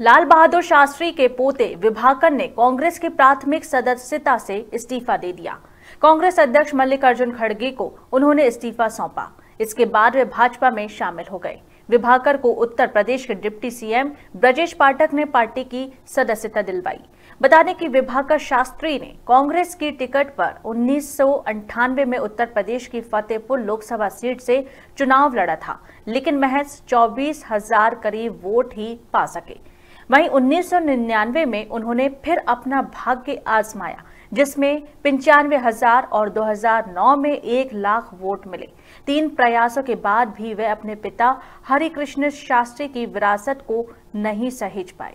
लाल बहादुर शास्त्री के पोते विभाकर ने कांग्रेस की प्राथमिक सदस्यता से इस्तीफा दे दिया कांग्रेस अध्यक्ष मल्लिकार्जुन खड़गे को उन्होंने इस्तीफा सौंपा इसके बाद वे भाजपा में शामिल हो गए विभाकर को उत्तर प्रदेश के डिप्टी सीएम ब्रजेश पाठक ने पार्टी की सदस्यता दिलवाई बता दें कि विभाकर शास्त्री ने कांग्रेस की टिकट पर उन्नीस में उत्तर प्रदेश की फतेहपुर लोकसभा सीट से चुनाव लड़ा था लेकिन महज चौबीस हजार करीब वोट ही पा सके वहीं 1999 में उन्होंने फिर अपना भाग्य आजमाया जिसमें पंचानवे हजार और 2009 में एक लाख वोट मिले तीन प्रयासों के बाद भी वे अपने पिता हरिकृष्ण शास्त्री की विरासत को नहीं सहेज पाए